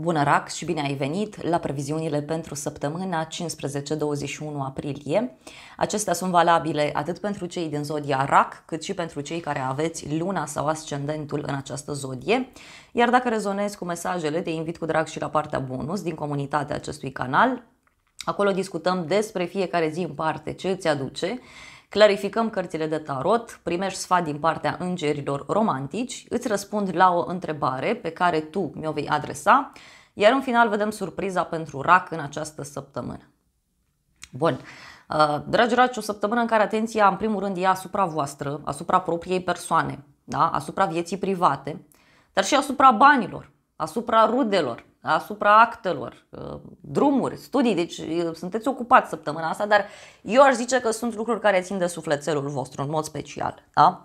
Bună, Rax, și bine ai venit la previziunile pentru săptămâna 15-21 aprilie. Acestea sunt valabile atât pentru cei din zodia Rac, cât și pentru cei care aveți luna sau ascendentul în această zodie. Iar dacă rezonezi cu mesajele, te invit cu drag și la partea bonus din comunitatea acestui canal. Acolo discutăm despre fiecare zi în parte ce îți aduce Clarificăm cărțile de tarot, primești sfat din partea îngerilor romantici, îți răspund la o întrebare pe care tu mi-o vei adresa, iar în final vedem surpriza pentru rac în această săptămână. Bun, uh, Dragi raci, o săptămână în care atenția, în primul rând, e asupra voastră, asupra propriei persoane, da? asupra vieții private, dar și asupra banilor, asupra rudelor, asupra actelor, uh, drumuri, studii, deci uh, sunteți ocupați săptămâna asta, dar eu aș zice că sunt lucruri care țin de sufletelul vostru în mod special. Da?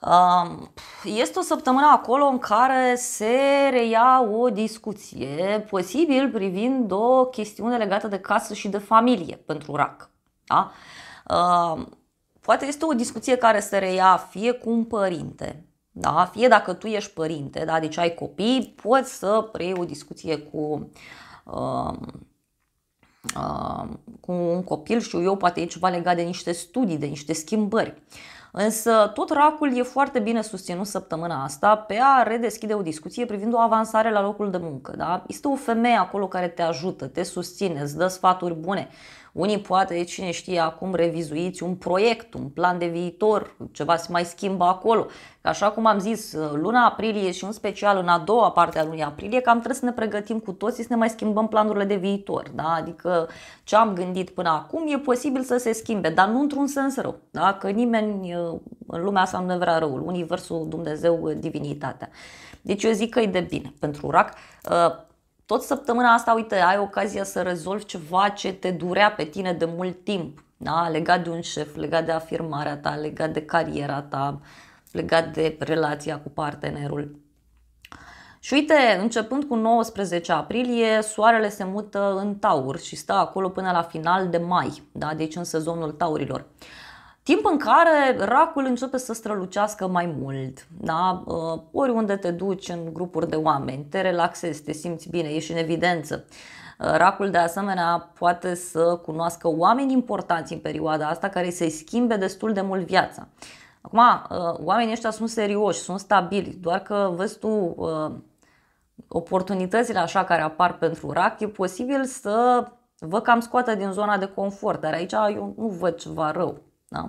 Um, este o săptămână acolo în care se reia o discuție, posibil privind o chestiune legată de casă și de familie pentru RAC. Da? Um, poate este o discuție care se reia fie cu un părinte, da? fie dacă tu ești părinte, da? deci ai copii, poți să preiei o discuție cu, uh, uh, cu un copil, și eu, poate e ceva legat de niște studii, de niște schimbări. Însă tot racul e foarte bine susținut săptămâna asta pe a redeschide o discuție privind o avansare la locul de muncă. Da? Este o femeie acolo care te ajută, te susține, îți dă sfaturi bune. Unii poate, cine știe, acum revizuiți un proiect, un plan de viitor, ceva se mai schimbă acolo. Că așa cum am zis, luna aprilie și în special în a doua parte a lunii aprilie, cam trebuie să ne pregătim cu toții să ne mai schimbăm planurile de viitor. Da? Adică ce am gândit până acum e posibil să se schimbe, dar nu într-un sens rău. Da? Că nimeni uh, în lumea asta nu vrea răul. Universul, Dumnezeu, uh, divinitatea. Deci eu zic că e de bine pentru rac. Uh, tot săptămâna asta, uite, ai ocazia să rezolvi ceva ce te durea pe tine de mult timp, da? legat de un șef, legat de afirmarea ta, legat de cariera ta, legat de relația cu partenerul. Și uite, începând cu 19 aprilie, soarele se mută în taur și stă acolo până la final de mai, da? deci în sezonul taurilor. Uh, Timp în care racul începe să strălucească mai mult. Da? Uh, oriunde te duci în grupuri de oameni, te relaxezi, te simți bine, ești în evidență. Uh, racul de asemenea poate să cunoască oameni importanți în perioada asta care să-i schimbe destul de mult viața. Acum, uh, oamenii ăștia sunt serioși, sunt stabili, doar că vezi tu oportunitățile așa care apar pentru rac, e posibil să vă cam scoată din zona de confort, dar aici eu nu văd ceva rău. Da?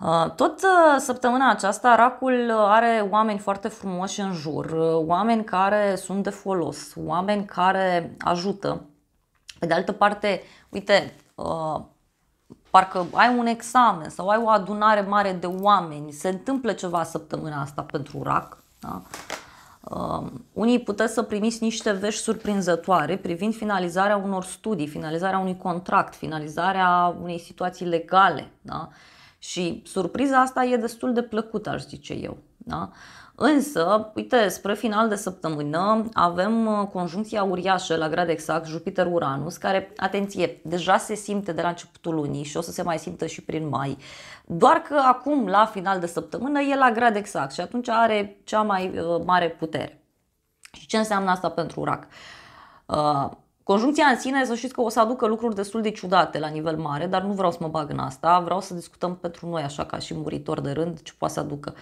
Uh, tot uh, săptămâna aceasta, Racul uh, are oameni foarte frumoși în jur, oameni care sunt de folos, oameni care ajută. Pe de altă parte, uite, parcă ai un examen sau ai o adunare mare de oameni, se întâmplă ceva săptămâna asta pentru Rac. Da? Um, unii puteți să primiți niște vești surprinzătoare privind finalizarea unor studii, finalizarea unui contract, finalizarea unei situații legale. Da? Și surpriza asta e destul de plăcută, aș zice eu. Da? Însă, uite, spre final de săptămână avem uh, conjuncția uriașă la grad exact Jupiter-Uranus, care, atenție, deja se simte de la începutul lunii și o să se mai simtă și prin mai. Doar că acum, la final de săptămână, e la grad exact și atunci are cea mai uh, mare putere. Și ce înseamnă asta pentru urac? Uh, conjuncția în sine, să știți că o să aducă lucruri destul de ciudate la nivel mare, dar nu vreau să mă bag în asta, vreau să discutăm pentru noi așa ca și muritor de rând ce poate să aducă.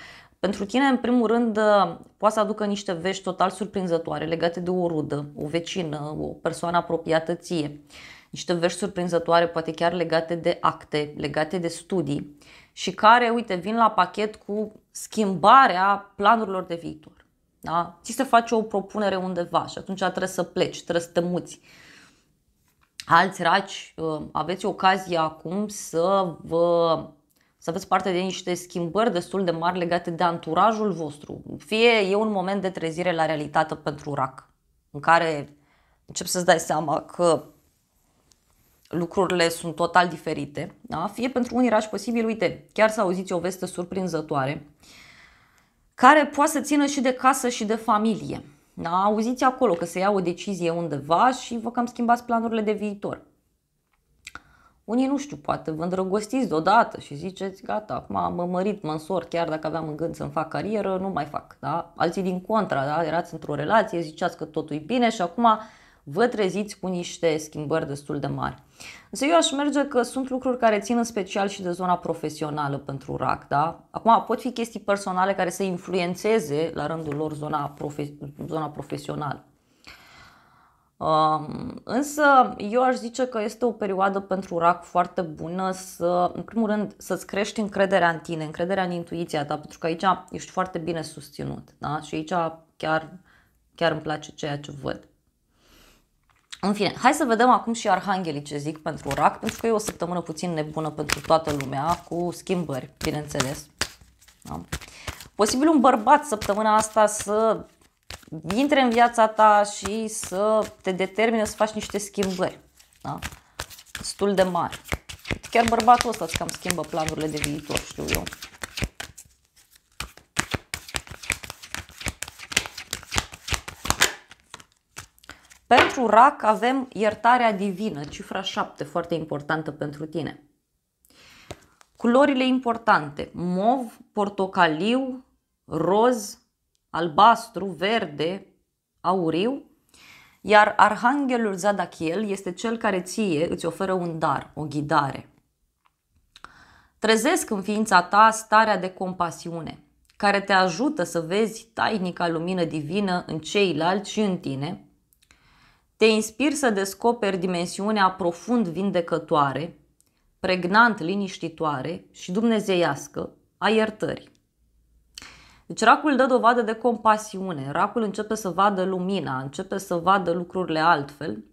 Pentru tine, în primul rând, uh, poate să aducă niște vești total surprinzătoare legate de o rudă, o vecină, o persoană apropiată ție. Niște vești surprinzătoare, poate chiar legate de acte, legate de studii și care, uite, vin la pachet cu schimbarea planurilor de viitor. Da? Ți se face o propunere undeva și atunci trebuie să pleci, trebuie să te muți. Alți raci, uh, aveți ocazia acum să vă să aveți parte de niște schimbări destul de mari legate de anturajul vostru. Fie e un moment de trezire la realitate pentru rac, în care încep să-ți dai seama că lucrurile sunt total diferite, da? fie pentru unii rași posibil, uite, chiar să auziți o veste surprinzătoare, care poate să țină și de casă și de familie. Da? Auziți acolo că se ia o decizie undeva și vă cam schimbați planurile de viitor. Unii, nu știu, poate vă îndrăgostiți deodată și ziceți, gata, acum am mărit, mă însor, chiar dacă aveam în gând să-mi fac carieră, nu mai fac. Da? Alții din contra, da? erați într-o relație, ziceați că totul e bine și acum vă treziți cu niște schimbări destul de mari. Însă eu aș merge că sunt lucruri care țin în special și de zona profesională pentru RAC. Da? Acum pot fi chestii personale care să influențeze la rândul lor zona, profe- zona profesională. Însă eu aș zice că este o perioadă pentru rac foarte bună să, în primul rând, să-ți crești încrederea în tine, încrederea în intuiția ta, pentru că aici ești foarte bine susținut da? și aici chiar, chiar îmi place ceea ce văd. În fine, hai să vedem acum și arhanghelii ce zic pentru rac, pentru că e o săptămână puțin nebună pentru toată lumea, cu schimbări, bineînțeles. Da? Posibil un bărbat săptămâna asta să intre în viața ta și să te determine să faci niște schimbări. Da? stul de mare. Chiar bărbatul ăsta îți cam schimbă planurile de viitor, știu eu. Pentru rac avem iertarea divină, cifra 7, foarte importantă pentru tine. Culorile importante, mov, portocaliu, roz, albastru, verde, auriu, iar arhanghelul Zadachiel este cel care ție îți oferă un dar, o ghidare. Trezesc în ființa ta starea de compasiune, care te ajută să vezi tainica lumină divină în ceilalți și în tine, te inspir să descoperi dimensiunea profund vindecătoare, pregnant liniștitoare și dumnezeiască a iertării. Deci racul dă dovadă de compasiune, racul începe să vadă lumina, începe să vadă lucrurile altfel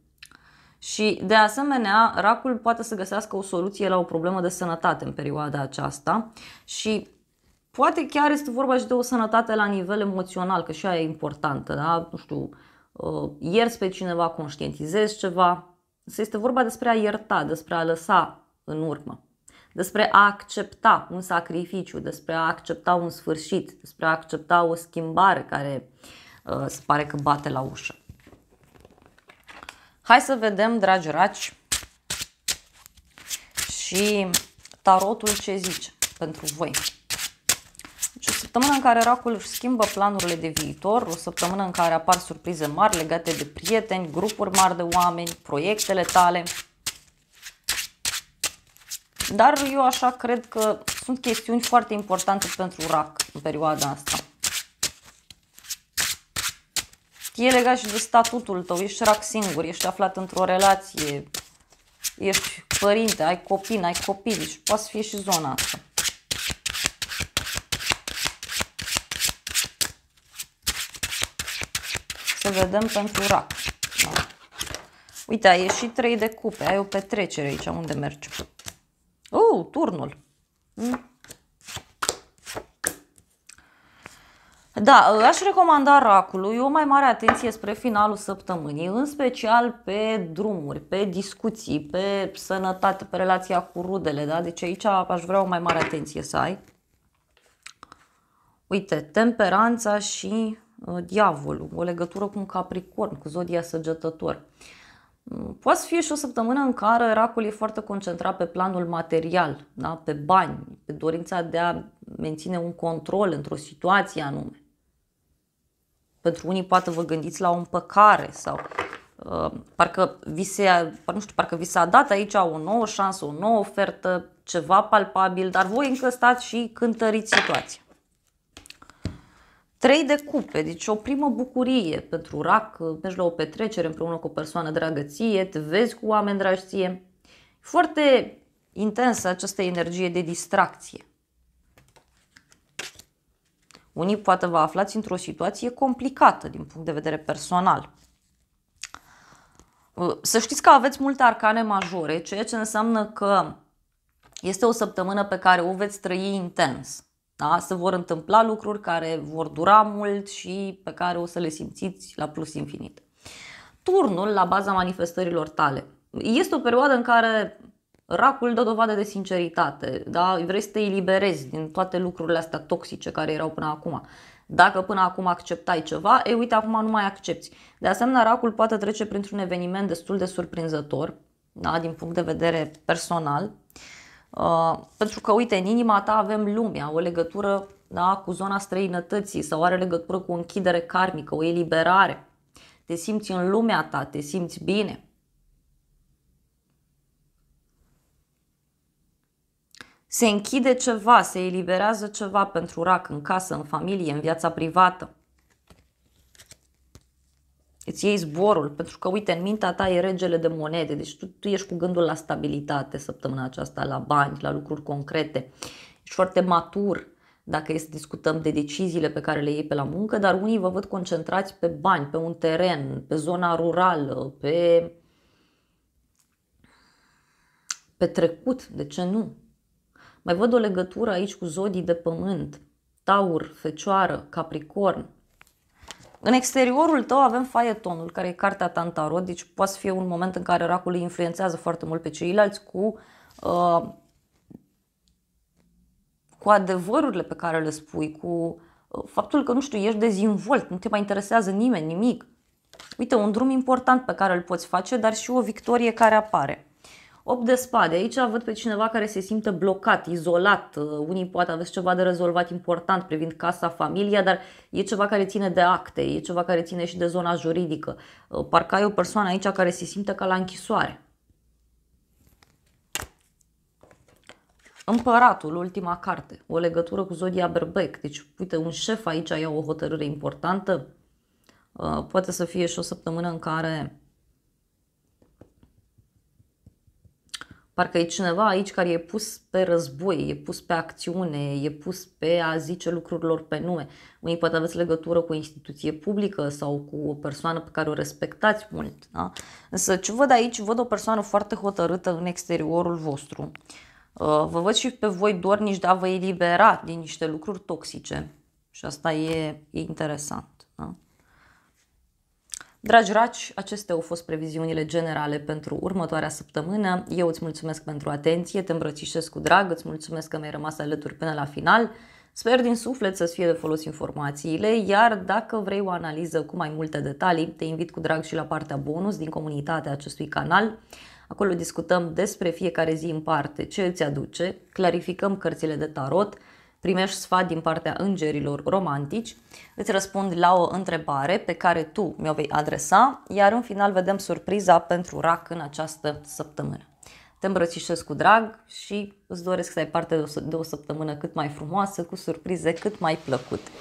și de asemenea racul poate să găsească o soluție la o problemă de sănătate în perioada aceasta și poate chiar este vorba și de o sănătate la nivel emoțional, că și aia e importantă, da? nu știu, uh, ierți pe cineva, conștientizezi ceva, se este vorba despre a ierta, despre a lăsa în urmă despre a accepta un sacrificiu, despre a accepta un sfârșit, despre a accepta o schimbare care uh, se pare că bate la ușă. Hai să vedem, dragi raci, și tarotul ce zice pentru voi. Deci o săptămână în care racul își schimbă planurile de viitor, o săptămână în care apar surprize mari legate de prieteni, grupuri mari de oameni, proiectele tale, dar eu așa cred că sunt chestiuni foarte importante pentru rac în perioada asta. E legat și de statutul tău, ești rac singur, ești aflat într-o relație, ești părinte, ai copii, ai copii, deci poate să fie și zona asta. Să vedem pentru rac. Da. Uite, ai ieșit trei de cupe, ai o petrecere aici, unde mergi? tu, turnul. Mm. Da, ă, aș recomanda racului o mai mare atenție spre finalul săptămânii, în special pe drumuri, pe discuții, pe sănătate, pe relația cu rudele, da? Deci aici aș vrea o mai mare atenție să ai. Uite, temperanța și uh, diavolul, o legătură cu un capricorn, cu zodia săgetător. Uh, Poate fi și o săptămână în care racul e foarte concentrat pe planul material, da? pe bani, pe dorința de a menține un control într-o situație anume. Pentru unii poate vă gândiți la o împăcare sau uh, parcă, vi nu știu, parcă s-a dat aici o nouă șansă, o nouă ofertă, ceva palpabil, dar voi încă stați și cântăriți situația trei de cupe, deci o primă bucurie pentru rac, mergi la o petrecere împreună cu o persoană dragă ție, te vezi cu oameni dragi ție. Foarte intensă această energie de distracție. Unii poate vă aflați într-o situație complicată din punct de vedere personal. Uh, să știți că aveți multe arcane majore, ceea ce înseamnă că este o săptămână pe care o veți trăi intens da? Se vor întâmpla lucruri care vor dura mult și pe care o să le simțiți la plus infinit. Turnul la baza manifestărilor tale. Este o perioadă în care racul dă dovadă de sinceritate, da? vrei să te eliberezi din toate lucrurile astea toxice care erau până acum. Dacă până acum acceptai ceva, e uite, acum nu mai accepti. De asemenea, racul poate trece printr-un eveniment destul de surprinzător, da? din punct de vedere personal, Uh, pentru că, uite, în inima ta avem lumea, o legătură da, cu zona străinătății sau are legătură cu o închidere karmică, o eliberare. Te simți în lumea ta, te simți bine. Se închide ceva, se eliberează ceva pentru rac în casă, în familie, în viața privată. Îți iei zborul, pentru că, uite, în mintea ta e regele de monede, deci tu, tu ești cu gândul la stabilitate săptămâna aceasta, la bani, la lucruri concrete. Ești foarte matur dacă e să discutăm de deciziile pe care le iei pe la muncă, dar unii vă văd concentrați pe bani, pe un teren, pe zona rurală, pe, pe trecut, de ce nu? Mai văd o legătură aici cu zodii de pământ, taur, fecioară, capricorn, în exteriorul tău avem faietonul, care e cartea Tantarot, deci poate să fie un moment în care racul îi influențează foarte mult pe ceilalți cu, uh, cu adevărurile pe care le spui, cu uh, faptul că, nu știu, ești dezinvolt, nu te mai interesează nimeni, nimic. Uite, un drum important pe care îl poți face, dar și o victorie care apare. 8 de spade. Aici văd pe cineva care se simte blocat, izolat. Uh, unii poate aveți ceva de rezolvat important privind casa, familia, dar e ceva care ține de acte, e ceva care ține și de zona juridică. Uh, parcă ai o persoană aici care se simte ca la închisoare. Împăratul, ultima carte, o legătură cu Zodia Berbec. Deci, uite, un șef aici ia o hotărâre importantă. Uh, poate să fie și o săptămână în care Parcă e cineva aici care e pus pe război, e pus pe acțiune, e pus pe a zice lucrurilor pe nume. Unii poate aveți legătură cu o instituție publică sau cu o persoană pe care o respectați mult. Da? Însă ce văd aici, văd o persoană foarte hotărâtă în exteriorul vostru. Uh, vă văd și pe voi dornici de a vă elibera din niște lucruri toxice și asta e, e interesant. Da? Dragi raci, acestea au fost previziunile generale pentru următoarea săptămână. Eu îți mulțumesc pentru atenție, te îmbrățișez cu drag, îți mulțumesc că mi-ai rămas alături până la final. Sper din suflet să-ți fie de folos informațiile, iar dacă vrei o analiză cu mai multe detalii, te invit cu drag și la partea bonus din comunitatea acestui canal. Acolo discutăm despre fiecare zi în parte, ce îți aduce, clarificăm cărțile de tarot, primești sfat din partea îngerilor romantici, îți răspund la o întrebare pe care tu mi-o vei adresa, iar în final vedem surpriza pentru rac în această săptămână. Te îmbrățișez cu drag și îți doresc să ai parte de o, de o săptămână cât mai frumoasă, cu surprize cât mai plăcute.